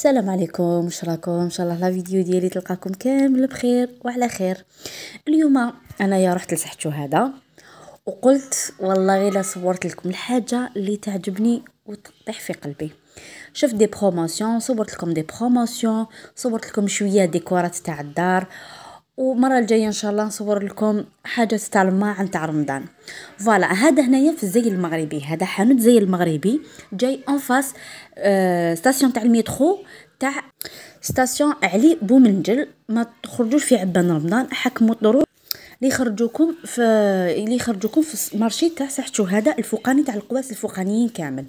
السلام عليكم واش راكم ان شاء الله لا فيديو ديالي تلقاكم كامل بخير وعلى خير اليوم انايا رحت لصحة هذا وقلت والله غير صورت لكم الحاجه اللي تعجبني وتطيح في قلبي شفت دي بروموسيون صورت لكم دي بروموسيون صورت لكم شويه ديكورات تاع الدار ومرة الجايه ان شاء الله نصور لكم حاجه تتعلموها عن تاع رمضان فوالا هذا هنايا في الزي المغربي هذا حانوت زي المغربي جاي أنفاس آه ستاسيون تاع الميترو تاع ستاسيون علي بومنجل ما تخرجوش في عبان رمضان حكموا الظروف لي يخرجوكم في لي يخرجوكم في مارشي تاع صحة هذا الفوقاني تاع القواس الفوقانيين كامل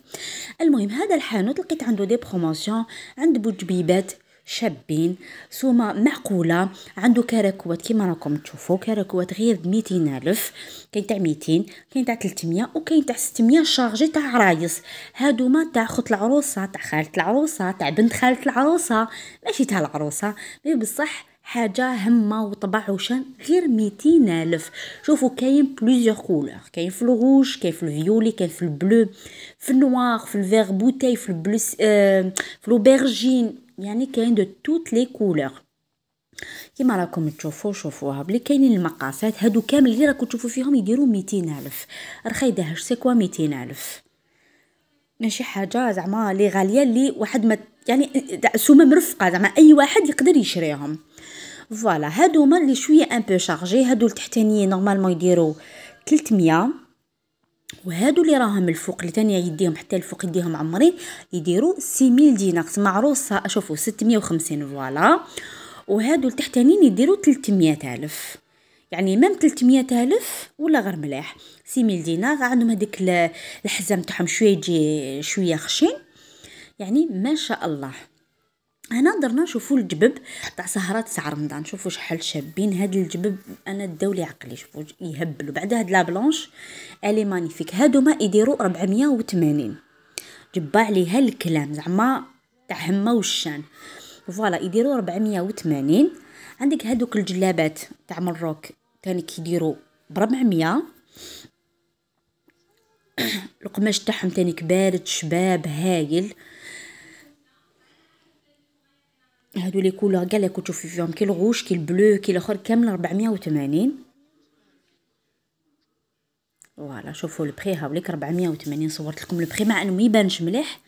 المهم هذا الحانوت لقيت عنده دي بروموسيون عند بوجبيبات شابين سوما معقولة عنده كراكوات كيما راكم تشوفوا كراكوات غير بميتين ألف كاين تاع ميتين كاين تاع 300 وكاين تاع ستمية شارجي تاع عرايس هادوما تاع خوت العروسة تاع خالة العروسة تاع بنت خالة العروسة ماشي تاع العروسة مي بصح حاجة هما وطبع وشان غير ميتين ألف شوفوا كاين بليزيوغ كولور كاين في الغوج كاين في الفيولي كاين في البلو في النوار في الفيغ بوتاي في البلو آه euh, في لوبرجين يعني كاين دو توت لي كولور كيما راكم تشوفوا شوفوها بلي كاينين المقاسات هادو كامل اللي راكم تشوفوا فيهم يديروا رخي دهش سي كوا الف ماشي حاجه زعما لي غاليه لي واحد ما يعني سومه مرفقه زعما اي واحد يقدر يشريهم فوالا هادو هما اللي شويه ان بو شارجي هادو التحتانيين نورمالمون يديروا 300 وهادو اللي راهم الفوق اللي تانية يديهم حتى الفوق يديهم عمرين يديروا 6000 دينار معروسه روسها شوفوا 650 فوالا وهادو التحتانيين يديروا 300 الف يعني مام 300 الف ولا غير ملاح 6000 دينار عندهم هذيك الحزام تاعهم شويه يجي شويه خشين يعني ما شاء الله هنا درنا نشوفوا الجبب تاع سهرات تاع رمضان شوفوا شحال شابين هاد الجبب انا داولي عقلي شوفوا يهبلوا بعد هاد لابلونش الي مانيفيك هادو ما يديروا 480 جبا عليها الكلام زعما تاع هما والشان فوالا يديروا 480 عندك هادوك الجلابات تاع مروك تاني كيديروا ب 400 القماش تاعهم ثاني بارد شباب هايل هادو لي كولور كاع لي كنتو فيهم كي الغوش كي البلو كي الاخر كامل 480 فوالا شوفوا البري هاوليك 480 صورت لكم البري مع انه ما يبانش مليح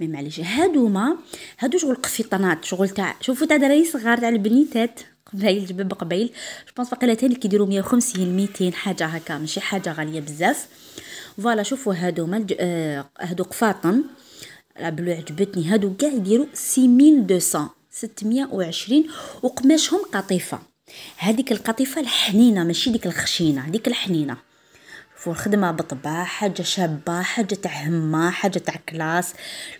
مي معليش هادوما هادو شغل قفيطنات شغل تاع شوفوا تاع دراري صغار تاع البنيتات قبايل جباب قبايل جوبونس باقي تاني كيديروا 150 200 حاجه هكا ماشي حاجه غاليه بزاف فوالا شوفوا هادوما آه، هادو قفاطن لا بلو عجبتني هادو كاع يديروا 6200 620 وقماشهم قطيفه هذيك القطيفه الحنينه ماشي ديك الخشينه ديك الحنينه فور خدمة بطباع حاجة شابة حاجة تاع همة حاجة تاع كلاس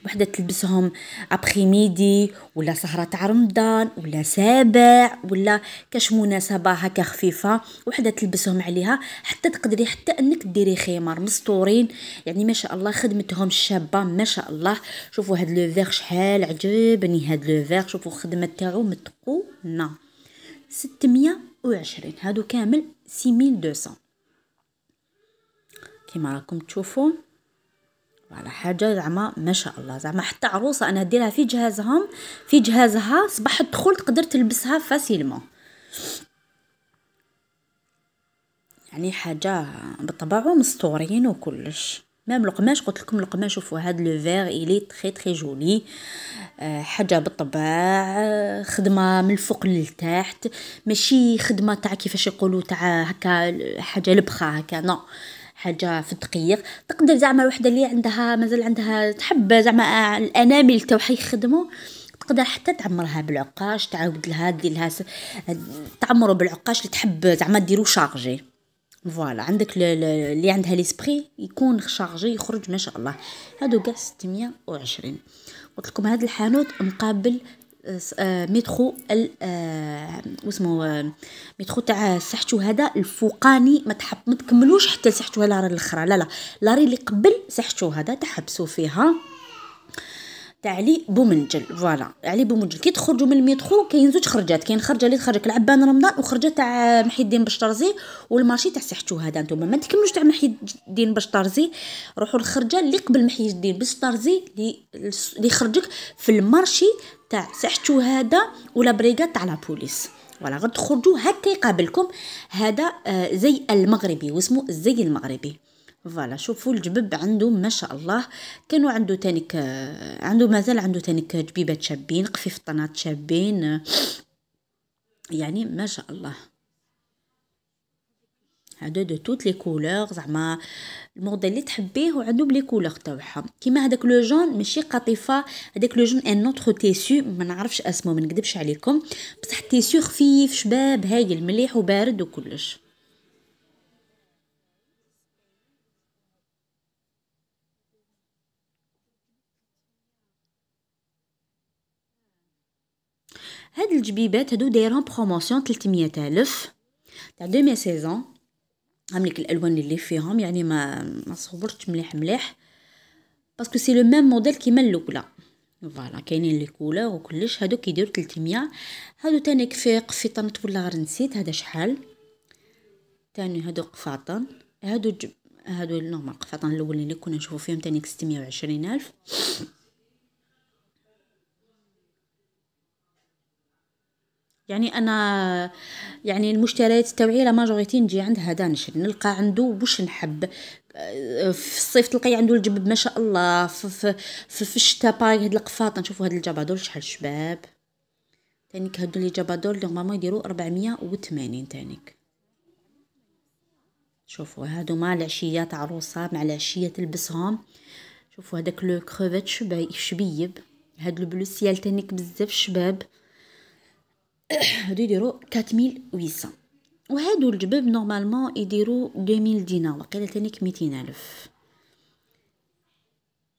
وحده تلبسهم أبخي ميدي ولا سهرة تاع رمضان ولا سابع ولا كاش مناسبة هكا خفيفة وحدة تلبسهم عليها حتى تقدري حتى أنك ديري خمار مستورين يعني ما شاء الله خدمتهم شابة ما شاء الله شوفوا هاد لو فيغ شحال عجبني هاد لو فيغ شوفوا الخدمة تاعو متقونة 620 هادو كامل 6200 كيما راكم تشوفوا على حاجه زعما ما شاء الله زعما حتى عروسه انا ديرها في جهازهم في جهازها صباح الدخول تقدر تلبسها فاسيلمون يعني حاجه بالطبع مستورين وكلش مام القماش قلت لكم القماش شوفوا هاد لو فيغ الي تري تري جولي آه، حاجه بالطبع آه، خدمه من الفوق للتحت ماشي خدمه تاع كيفاش يقولوا تاع هكا حاجه لبخه هكا نو حاجه في الدقيق تقدر زعما وحده اللي عندها مازال عندها تحب زعما الانامل تو يخدموا تقدر حتى تعمرها بالعقاش تعاود لها دير لها تعمرو بالعقاش اللي تحب زعما ديرو شارجي فوالا عندك اللي عندها ليسبري يكون شارجي يخرج ما شاء الله هادو كاع 620 قلت لكم هاد الحانوت مقابل آه، مترو آه، واسمه آه، مترو تاع ساحتو هذا الفوقاني ما تحب ما تكملوش حتى ساحتو هدا راه الاخرى لا لا لاري اللي قبل ساحتو هذا تحبسوا فيها تاع علي بومنجل فوالا علي بومنجل كي تخرجوا من الميترو كاين زوج خرجات كاين خرجه اللي تخرجك العبان رمضان وخرجه تاع محي الدين بشطرزي والماشي تاع سحتو هذا نتوما ما تكملوش تاع محي الدين بشطرزي روحوا الخرجه اللي قبل محي الدين بشطرزي اللي خرجك في المارشي تاع سحتو هذا ولا بريغاد تاع لابوليس فوالا غتخرجوا هكا يقابلكم هذا آه، زي المغربي واسمه الزي المغربي فوالا شوفوا الجبب عنده ما شاء الله كانوا عنده تانيك عنده مازال عنده تانيك جبيبات شابين قفيف طنات شابين يعني ما شاء الله هادو دو توت لي كولور زعما الموديل اللي تحبيه وعندهم لي كولور تاعهم كيما هذاك لو جون ماشي قطيفه هذاك لو جون ان نوتر تيسو ما نعرفش اسمه ما نكذبش عليكم بصح تيسو خفيف شباب هايل مليح وبارد وكلش هاد الجبيبات هادو دايرهم بروموسيون 300 الف تاع دومي سيزون الالوان اللي فيهم يعني ما ما صورتش مليح مليح باسكو سي لو ميم موديل كيما الاولى فوالا كاينين لي كولور وكلش هادو كيديروا 300 هادو تاني كفي قفيطان ولا غير نسيت هذا شحال تاني هادو قفاطن هادو جب هادو نورمال قفاطن الاولين اللي كنا نشوفو فيهم تاني 620 الف يعني انا يعني المشتريات تاوعي لا ماجوريتي نجي عند هذا نشري نلقى عنده واش نحب في الصيف تلقاي عنده الجبب ما شاء الله في في, في, في الشتاء باي هاد القفاطه نشوفوا هاد الجبادور شحال شباب تانيك هادو لي جبادور نورمالمون يديروا 480 تانيك شوفوا هادو مع العشيه تاع عروسه مع العشيه تلبسهم شوفوا هذاك لو كروفيت شبيب هاد البلوسيال سيال تانيك بزاف شباب هادو يديرو 4800 وهادو الجباب نورمالمون يديرو 2000 دينار وقيله تانيك ميتين الف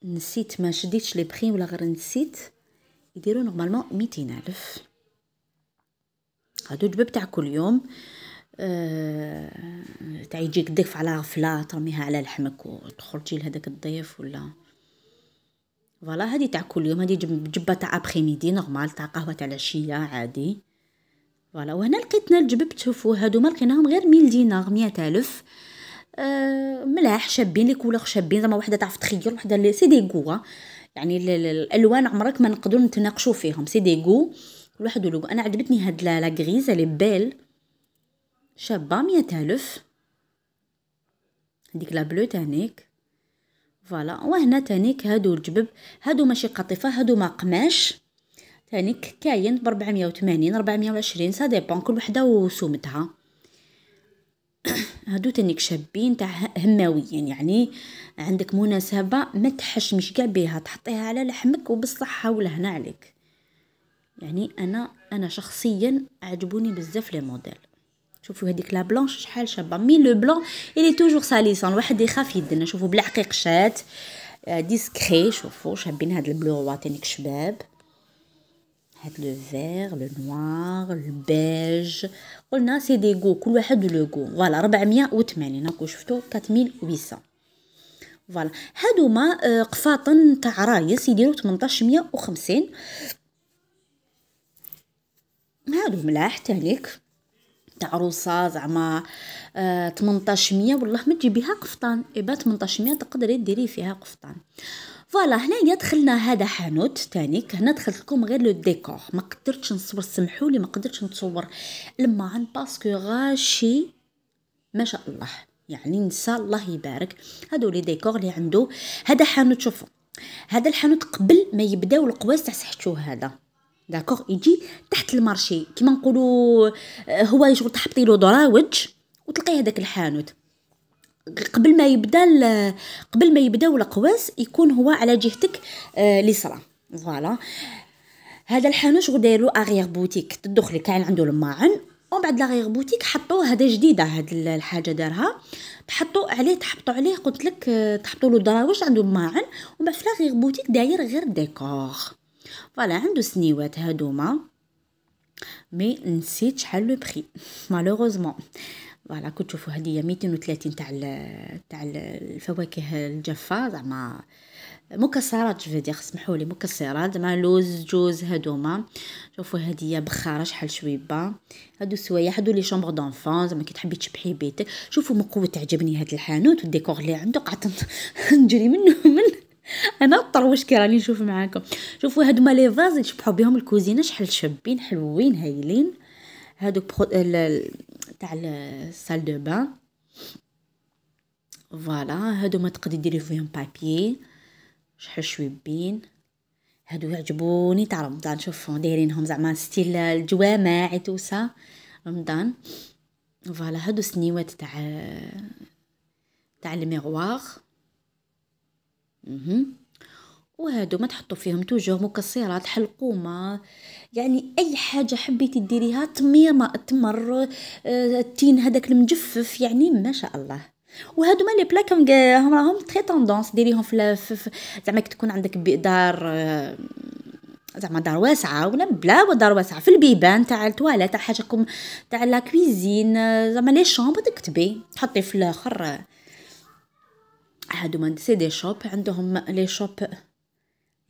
نسيت ما شديتش لي بخي ولا غير نسيت يديرو نورمالمون ميتين الف هادو الجباب تاع كل يوم آه، تاع يجيك ضيف على غفله ترميها على لحمك وتخرجي لهداك الضيف ولا فوالا هادي تاع كل يوم هادي جبه تاع ابخي ميدي نورمال تاع قهوه تاع العشيه عادي فوالا وهنا لقيتنا الجبب تشوفوا هادو ما لقيناهم غير ميل دينار 100000 أه ملاح شابين لي كولور شابين زعما وحده تعرف تخير وحده لي سي دي غو يعني الالوان عمرك ما نقدروا نتناقشوا فيهم سي دي غو كل واحد ولو انا عجبتني هاد لا غريز لي بيل شابه 100000 هذيك لا بلو تانيك فوالا وهنا تانيك هادو الجبب هادو ماشي قطيفه هادو ما قماش تانيك كاين ب 480 420 سا ديبون كل وحده وسومتها هادو تانيك شابين تاع هماويين يعني عندك مناسبه ما تحشمش كاع بها تحطيها على لحمك وبالصحه حاول هنا عليك يعني انا انا شخصيا عجبوني بزاف لي موديل شوفوا هذيك لا بلونش شحال شابه مي لو بلون الي توجور ساليسون الواحد يخاف يدنا شوفوا بلا حقيقشات ديسكري آه، شوفوا شابين هاد البلو تانيك شباب هاد لو فيغ لو نوار لو بيج قلنا سي دي غو كل واحد لو غو فوالا 480 هاكو شفتو 4800 فوالا هادو ما آه، قفاطن تاع رايس يديرو 1850 هادو ملاح تاليك تاع روصه زعما آه 1800 والله ما تجيبيها قفطان اي با 1800 تقدري ديري فيها قفطان فوالا هنايا دخلنا هذا حانوت تانيك هنا دخلت لكم غير لو ديكور ما قدرتش نصور سمحوا لي ما قدرتش نصور المعن باسكو غاشي ما شاء الله يعني نسى الله يبارك هادو لي ديكور اللي عنده هذا حانوت شوفوا هذا الحانوت قبل ما يبداو القواس تاع صحتو هذا داكوغ يجي تحت المارشي كيما نقولوا آه، هو يشغل تحطي له دراوج وتلقاي هذاك الحانوت قبل ما يبدا قبل ما يبداو القواس يكون هو على جهتك اليسرى آه، فوالا هذا الحانوت غديرلو اغيغ بوتيك تدخلي كاين عنده الماعن ومن بعد لاغيغ بوتيك حطو هذا جديده هاد الحاجه دارها تحطوا عليه تحطوا عليه قلت لك آه، تحطوا له دراوج عنده الماعن ومن بعد لاغيغ بوتيك داير غير ديكور فوالا عنده سنيوات هادوما مي نسيت شحال لو بري مالوغوزمون فوالا كنت تشوفوا هديه 230 تاع تاع الفواكه الجافه زعما مكسرات جفدي اسمحوا لي مكسرات زعما لوز جوز هادوما شوفوا هديه بخاره شحال شويبه هادو سوايع هادو لي شومبر دونفون زعما كي تحبي تشبحي بيتك شوفوا من قوه تعجبني هاد الحانوت والديكور اللي عنده قعدت نجري منه من انا الطروش كي راني نشوف معاكم شوفوا هادو لي فاز اللي بهم الكوزينه شحال شابين حلوين هايلين هادوك تاع السال دو بان فوالا هادو ما تقدري ديري فيهم بابي شحال شويبين هادو يعجبوني تاع رمضان شوفو دايرينهم زعما ستيل الجوامع توسا رمضان فوالا هادو سنيوات تاع تاع الميغواغ وهادو ما تحطوا فيهم توجه مكسرات حلقومة يعني اي حاجة حبيتي ديريها تميمة تمر آه، التين هذاك المجفف يعني ما شاء الله وهادو مالي لي بلاك هم راهم تري طوندونس ديريهم في زعما تكون عندك دار آه، زعما دار واسعه ولا بلا دار واسعه في البيبان تاع التواليت تاع حاجكم تاع لا كويزين آه، زعما لي شومب تكتبي تحطي في الاخر هادو ما سي دي شوب عندهم لي شوب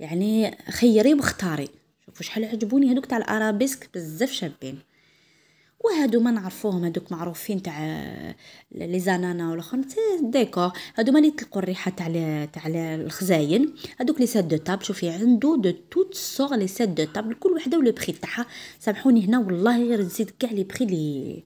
يعني خيري واختاري شوفوا شحال عجبوني هذوك تاع الارابيسك بزاف شابين وهادو ما نعرفوهم هادوك معروفين تاع لي زانانا ولا خن ديكور هادو ما تلقوا الريحه تاع تاع الخزاين هادوك لي سات دو طاب شوفي عنده دو توت سور لي سات دو طاب كل وحده ولو بري تاعها سامحوني هنا والله غير نزيد كاع لي بري لي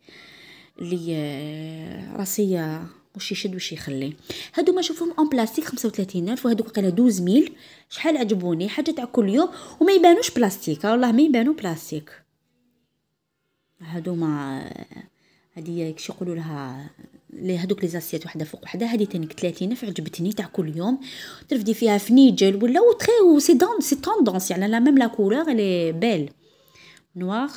لي راسيه واش يشد واش يخلي هادو ما نشوفهم اون بلاستيك 35000 وهادوك قيله 12000 شحال عجبوني حاجه تاع كل يوم وما يبانوش بلاستيك والله ما يبانو بلاستيك هادو ما هادي كش يقولوا لها لي هذوك لي زاسيات وحده فوق وحده هذه تانيك 30 نفع عجبتني تاع كل يوم ترفدي فيها فنيجل ولا و و سي دون سي توندونس يعني لا ميم لا كولور لي بيل نوار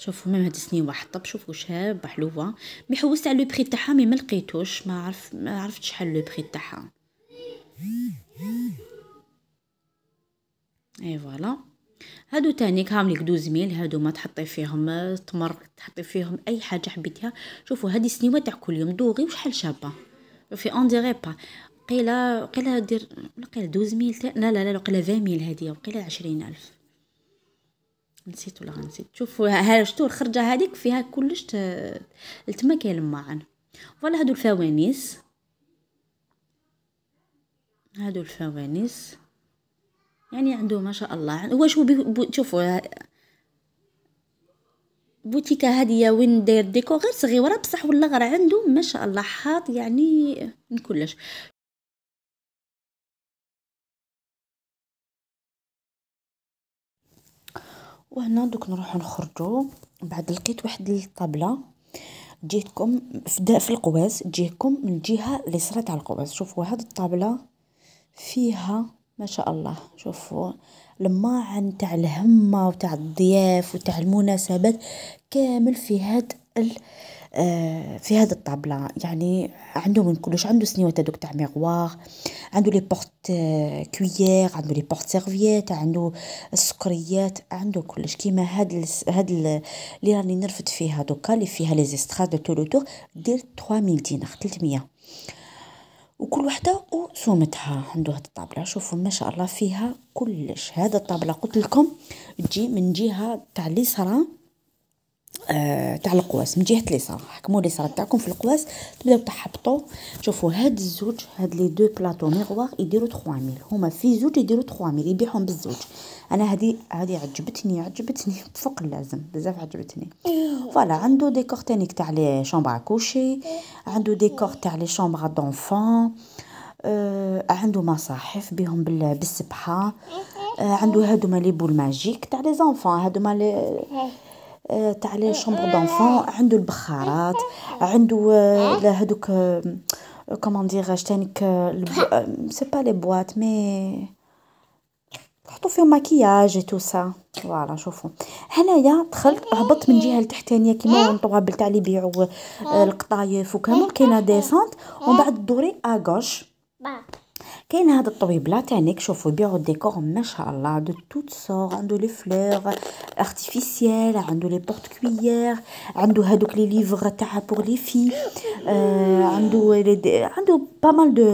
شوفوا ميم هاد السنين واحد طب شوفوا شابه حلوه مي حوست على لو بري تاعها مي ما لقيتوش ما عرف ما عرفتش شحال لو بري تاعها اي فوالا هادو تانيك هاهم ليك ميل هادو ما تحطي فيهم آه، تمر تحطي فيهم اي حاجه حبيتيها شوفوا هادي السنين تاع كل يوم دوغي وشحال شابه في اون ديغي با قيله قيله دير قيله دوز ميل لا لا لا قيله فاميل هاديه وقيله عشرين الف نسيت ولا غنسيت شوفوا ها شتو الخرجه هذيك فيها كلش تما كيلمعن فوالا هادو الفوانيس هادو الفوانيس يعني عنده ما شاء الله هو شو بي... شوفوا بوتيكا هادية وين داير ديكو غير صغيره بصح ولا غير عنده ما شاء الله حاط يعني من كلش وهنا دوك نروحو نخرجو بعد لقيت واحد الطابله جيتكم في, في القواس تجيكم من الجهه اللي صرات على القواس شوفوا هاد الطابله فيها ما شاء الله شوفوا الماعن تاع الهمه وتاع الضياف وتاع المناسبات كامل في هاد آه، في هذا الطابلة يعني عنده من كلش عندو سنيوات دوك تاع ميغواغ عندو لي بورت آه، كويير عندو لي بورت سيرفيات عندو السكريات عندو كلش كيما هاد هاد ال... اللي راني نرفد فيها دوكا اللي فيها لي زيسترا دو تو تور دير 3000 دينار 300 وكل وحده وسومتها عنده هاد الطابله شوفوا ما شاء الله فيها كلش هذا الطابله قلت لكم تجي من جهه تاع اليسرى آه، تاع القواس من جهه اليسار حكموا اليسار تاعكم في القواس تبداو تحبطوا شوفوا هاد الزوج هاد لي دو بلاطو ميغوار يديروا 3000 هما في زوج يديروا 3000 يبيعهم بالزوج انا هادي هادي عجبتني عجبتني فوق اللازم بزاف عجبتني فوالا عنده ديكور تانيك تاع لي شومبر كوشي عنده ديكور تاع لي شومبر دونفون آه عنده مصاحف بهم بالسبحه آه عنده هادو لي بول ماجيك تاع لي زونفون هادو لي تاع لي أه، شومبر أه. دونفون عنده البخارات عنده هذوك كومون ديغاج تانيك سي با لي بواط مي تحطوا فيهم ماكياج تو سا فوالا شوفوا هنايا دخلت أه. هبطت من جهه التحتانيه كيما الطوابل تاع اللي يبيعوا القطايف وكامل كاينه ديسونت ومن بعد دوري اغوش كاين هاد الطويبلات تانيك شوفوا يبيعوا الديكور ما شاء الله دو توت سور عنده لي فلور ارتيفيسيال عنده لي بورت كويير عنده هادوك لي ليفر تاع بور لي في آه عنده عنده با مال دو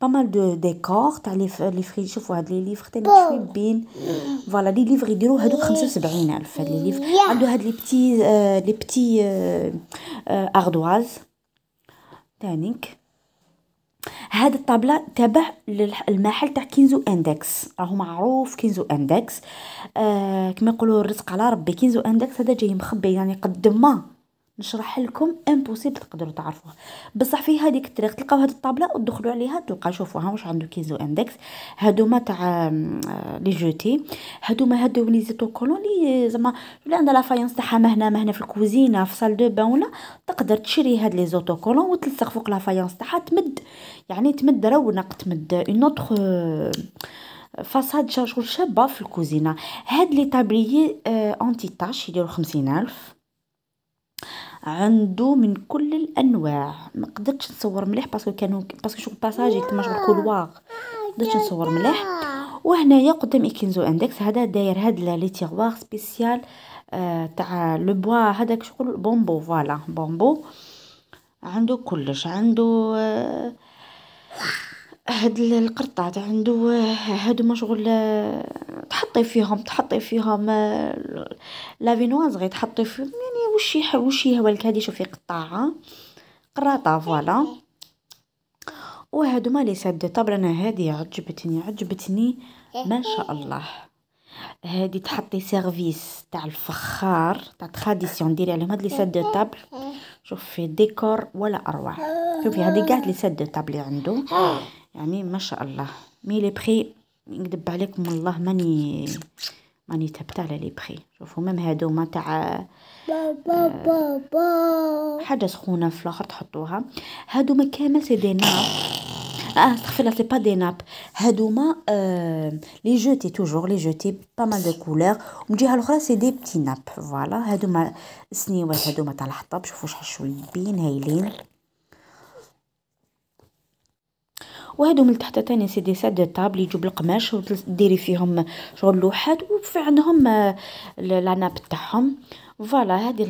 با مال دو ديكور تاع لي لي فري شوفوا هاد لي ليفر تاع شويبين فوالا لي ليفر يديروا هادوك 75000 هاد لي ليفر عنده هاد لي بتي آه لي بتي آه اردواز آه، تانيك هاد الطابله تابع للمحل تاع كينزو اندكس راهو معروف كينزو اندكس آه كما يقولوا الرزق على ربي كينزو اندكس هذا جاي مخبي يعني قد ما نشرح لكم امبوسيبل تقدروا تعرفوه بصح في هذيك الطريق تلقاو هذه الطابله ودخلوا عليها تلقى شوفوها واش عنده كيزو اندكس هادوما تاع آه، لي جوتي هادوما هادو لي زيتو كولون لي زعما ولا عندها لافايونس تاعها ما هنا ما هنا في الكوزينه في سال دو بان ولا تقدر تشري هاد لي زوتو كولون وتلصق فوق لافايونس تاعها تمد يعني تمد رونق تمد اون اوتر فاساد شغل شابه في الكوزينه هاد لي تابليي اونتي تاش يديرو خمسين الف عنده من كل الانواع ما قدرتش نصور مليح باسكو كانوا باسكو شوف باساجي كيما في الكولواغ قدرتش نصور مليح وهنايا قدام ايكينزو اندكس هذا داير هاد لي تيغواغ سبيسيال آه تاع لو بوا هذاك شغل بومبو فوالا بومبو عنده كلش عنده آه، هاد القرطات عنده آه، هادو مشغول آه، تحطي فيهم تحطي فيهم لافينواز غير تحطي فيهم يعني وشي وشي هو هادي شوفي قطاعه قراطه فوالا وهادو مالي سد طبر انا هادي عجبتني عجبتني ما شاء الله هادي تحطي سيرفيس تاع الفخار تاع تراديسيون ديري عليهم هاد لي سادة طابل شوفي ديكور ولا اروع شوفي هادي قاعد لي سادة طابل اللي عنده يعني ما شاء الله مي لي بري نكذب عليكم والله ماني ماني تبت على لي بخي شوفوا ميم ما تاع آه حاجه سخونه في الاخر تحطوها ما كامل سي دي ناب اه استغفر الله سي با دي ناب هادوما آه لي جوتي توجور لي جوتي با مال دو كولور ومن الجهه الاخرى سي دي بتي ناب فوالا هادوما هادو ما تاع الحطب شوفوا شحال شويبين هايلين وهادو من تحت تاني سي دي سات دو طابل يجوا بالقماش وديري فيهم شغل لوحات وفي عندهم آه، لاناب تاعهم فوالا هادي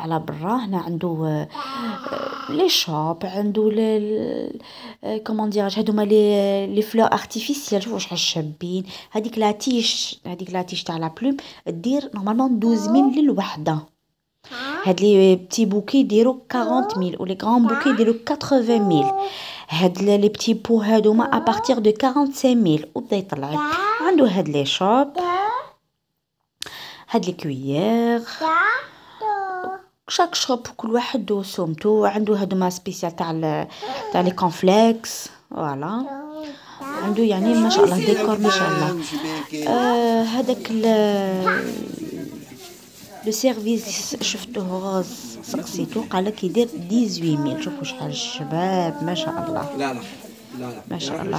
على برا هنا عنده آه، آه، لي شوب عنده لي كومون ديراج هادوما لي لي فلو ارتيفيسيال شوفوا شحال شابين هذيك لاتيش هذيك لاتيش تاع لا بلوم دير نورمالمون 12000 للوحده هاد لي بتي بوكي يديرو 40000 و لي غران بوكي يديرو 80000 هاد لي بتي بو هادوما ابارتيغ دو 45000 وبدا يطلع عنده هاد لي شوب هاد الكويير شاك شوب كل واحد وسومتو عنده هادوما سبيسيال تاع تاع لي كونفليكس فوالا عنده يعني ما شاء الله ديكور ما شاء الله آه هذاك Le service je vous 18 000.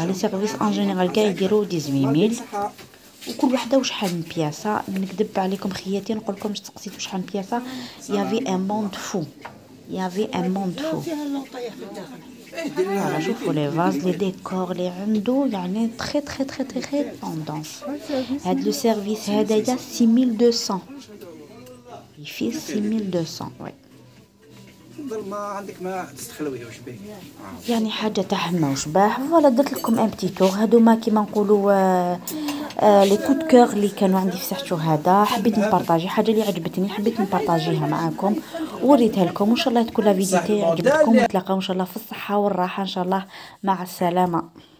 Le service en général, il y 18 000. avait un monde fou. Il y avait un monde monde y avait un un monde fou. Il y très, très, service Il 6200 ما عندك ما يعني حاجه تاع حما وشباح فوالا درت لكم ان بتي تور هادوما كيما نقولوا لي كود كوغ اللي كانوا عندي في صحتو هذا حبيت نبارطاجي حاجه اللي عجبتني حبيت نبارطاجيها معاكم وريتها لكم وان شاء الله تكون لا فيديو عجبتكم نتلاقاو ان شاء الله في الصحه والراحه ان شاء الله مع السلامه